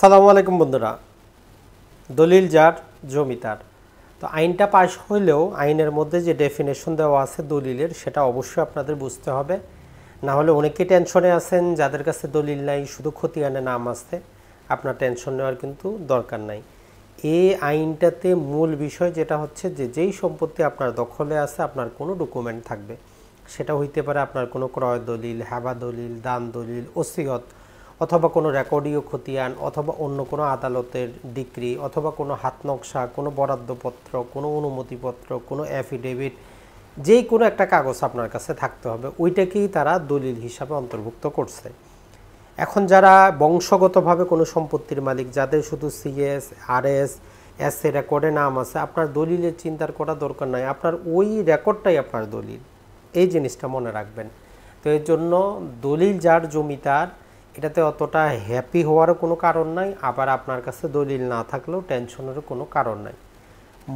সালামু আলাইকুম বন্ধুরা দলিল যার জমি তার তো আইনটা পাশ হইলেও আইনের মধ্যে যে ডেফিনেশন দেওয়া আছে দলিলের সেটা অবশ্যই আপনাদের বুঝতে হবে না হলে অনেকে টেনশনে আছেন যাদের কাছে দলিল নাই শুধু আনে নাম আসতে আপনার টেনশন নেওয়ার কিন্তু দরকার নাই এই আইনটাতে মূল বিষয় যেটা হচ্ছে যে যেই সম্পত্তি আপনার দখলে আছে আপনার কোনো ডকুমেন্ট থাকবে সেটা হইতে পারে আপনার কোনো ক্রয় দলিল হ্যাবা দলিল দান দলিল অস্থিগত অথবা কোনো রেকর্ডীয় খতিয়ান অথবা অন্য কোনো আদালতের ডিক্রি অথবা কোনো হাত নকশা কোনো বরাদ্দপত্র কোনো অনুমতিপত্র কোনো অ্যাফিডেভিট যেই কোনো একটা কাগজ আপনার কাছে থাকতে হবে ওইটাকেই তারা দলিল হিসাবে অন্তর্ভুক্ত করছে এখন যারা বংশগতভাবে কোনো সম্পত্তির মালিক যাদের শুধু সিএস আরএস এস এ রেকর্ডে নাম আছে আপনার দলিলের চিন্তার করা দরকার নাই আপনার ওই রেকর্ডটাই আপনার দলিল এই জিনিসটা মনে রাখবেন তো এর জন্য দলিল যার জমি তার এটাতে অতটা হ্যাপি হওয়ারও কোনো কারণ নাই আবার আপনার কাছে দলিল না থাকলেও টেনশনেরও কোনো কারণ নাই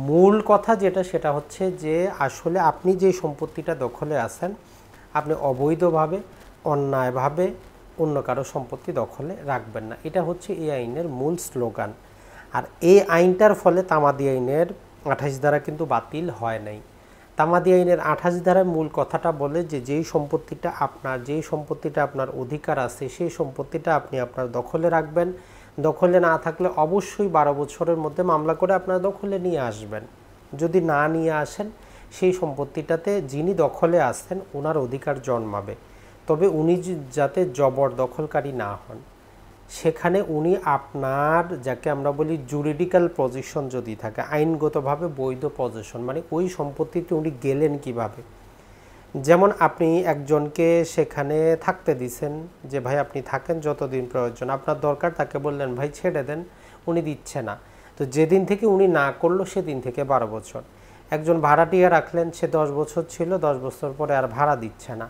মূল কথা যেটা সেটা হচ্ছে যে আসলে আপনি যে সম্পত্তিটা দখলে আছেন আপনি অবৈধভাবে অন্যায়ভাবে অন্য কারো সম্পত্তি দখলে রাখবেন না এটা হচ্ছে এই আইনের মূল স্লোগান আর এই আইনটার ফলে তামাদি আইনের আঠাশ দ্বারা কিন্তু বাতিল হয় নাই তামাদি আইনের আঠাশ ধারায় মূল কথাটা বলে যে যেই সম্পত্তিটা আপনার যেই সম্পত্তিটা আপনার অধিকার আছে সেই সম্পত্তিটা আপনি আপনার দখলে রাখবেন দখলে না থাকলে অবশ্যই বারো বছরের মধ্যে মামলা করে আপনার দখলে নিয়ে আসবেন যদি না নিয়ে আসেন সেই সম্পত্তিটাতে যিনি দখলে আসতেন ওনার অধিকার জন্মাবে তবে উনি যাতে জবর দখলকারী না হন সেখানে উনি আপনার যাকে আমরা বলি জুরিডিক্যাল পজিশন যদি থাকে আইনগতভাবে বৈধ পজিশন মানে ওই সম্পত্তিতে উনি গেলেন কিভাবে যেমন আপনি একজনকে সেখানে থাকতে দিছেন যে ভাই আপনি থাকেন যতদিন প্রয়োজন আপনার দরকার তাকে বললেন ভাই ছেড়ে দেন উনি দিচ্ছে না তো যেদিন থেকে উনি না করলো সেদিন থেকে বারো বছর একজন ভাড়াটিয়া রাখলেন সে দশ বছর ছিল দশ বছর পরে আর ভাড়া দিচ্ছে না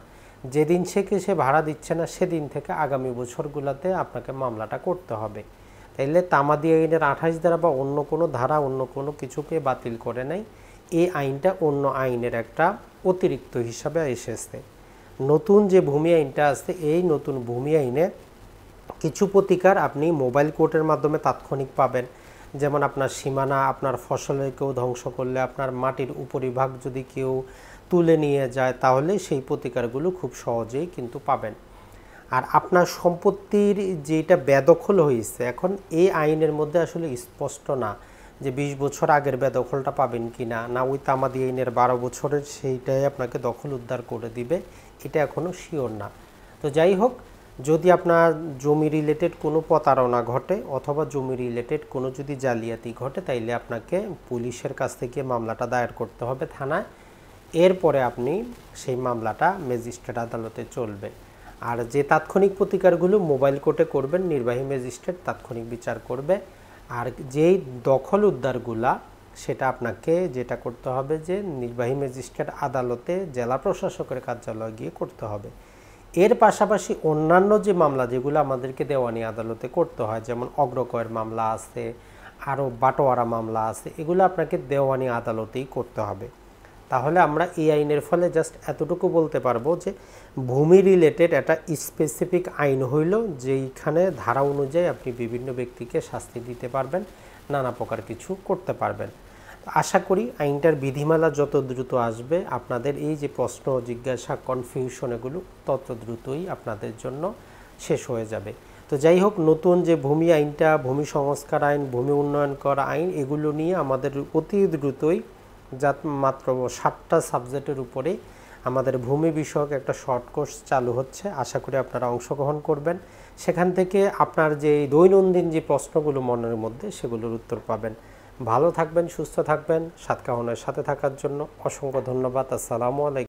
যেদিন থেকে সে ভাড়া দিচ্ছে না সেদিন থেকে আগামী বছরগুলোতে আপনাকে মামলাটা করতে হবে তাইলে তামাদি আইনের আঠাশ ধারা বা অন্য কোনো ধারা অন্য কোনো কিছুকে বাতিল করে নাই এই আইনটা অন্য আইনের একটা অতিরিক্ত হিসাবে এসেছে নতুন যে ভূমি আইনটা আসছে এই নতুন ভূমি আইনে কিছু প্রতিকার আপনি মোবাইল কোর্টের মাধ্যমে তাৎক্ষণিক পাবেন যেমন আপনার সীমানা আপনার ফসলে কেউ ধ্বংস করলে আপনার মাটির উপরিভাগ যদি কেউ তুলে নিয়ে যায় তাহলে সেই প্রতিকারগুলো খুব সহজেই কিন্তু পাবেন আর আপনার সম্পত্তির যেটা বেদখল হয়েছে এখন এই আইনের মধ্যে আসলে স্পষ্ট না যে ২০ বছর আগের বেদখলটা পাবেন কি না না ওই তামাদি আইনের বারো বছরের সেইটাই আপনাকে দখল উদ্ধার করে দিবে এটা এখনও শিওর না তো যাই হোক যদি আপনার জমি রিলেটেড কোনো প্রতারণা ঘটে অথবা জমি রিলেটেড কোনো যদি জালিয়াতি ঘটে তাইলে আপনাকে পুলিশের কাছ থেকে মামলাটা দায়ের করতে হবে থানায় এরপরে আপনি সেই মামলাটা ম্যাজিস্ট্রেট আদালতে চলবে আর যে তাৎক্ষণিক প্রতিকারগুলো মোবাইল কোর্টে করবেন নির্বাহী ম্যাজিস্ট্রেট তাৎক্ষণিক বিচার করবে আর যেই দখল উদ্ধারগুলা সেটা আপনাকে যেটা করতে হবে যে নির্বাহী ম্যাজিস্ট্রেট আদালতে জেলা প্রশাসকের কার্যালয়ে গিয়ে করতে হবে এর পাশাপাশি অন্যান্য যে মামলা যেগুলো আমাদেরকে দেওয়ানি আদালতে করতে হয় যেমন অগ্রকয়ের মামলা আছে আরও বাটোয়ারা মামলা আছে এগুলো আপনাকে দেওয়ানি আদালতেই করতে হবে তাহলে আমরা এই আইনের ফলে জাস্ট এতটুকু বলতে পারবো যে ভূমি রিলেটেড একটা স্পেসিফিক আইন হইল যেইখানে ধারা অনুযায়ী আপনি বিভিন্ন ব্যক্তিকে শাস্তি দিতে পারবেন নানা প্রকার কিছু করতে পারবেন আশা করি আইনটার বিধিমালা যত দ্রুত আসবে আপনাদের এই যে প্রশ্ন জিজ্ঞাসা কনফিউশন এগুলো তত দ্রুতই আপনাদের জন্য শেষ হয়ে যাবে তো যাই হোক নতুন যে ভূমি আইনটা ভূমি সংস্কার আইন ভূমি উন্নয়ন করা আইন এগুলো নিয়ে আমাদের অতি দ্রুতই যা মাত্র সাতটা সাবজেক্টের উপরে আমাদের ভূমি বিষয়ক একটা শর্ট কোর্স চালু হচ্ছে আশা করি আপনারা অংশগ্রহণ করবেন সেখান থেকে আপনার যে দৈনন্দিন যে প্রশ্নগুলো মনের মধ্যে সেগুলোর উত্তর পাবেন ভালো থাকবেন সুস্থ থাকবেন সাতকাহনের সাথে থাকার জন্য অসংখ্য ধন্যবাদ আসসালামু আলাইকুম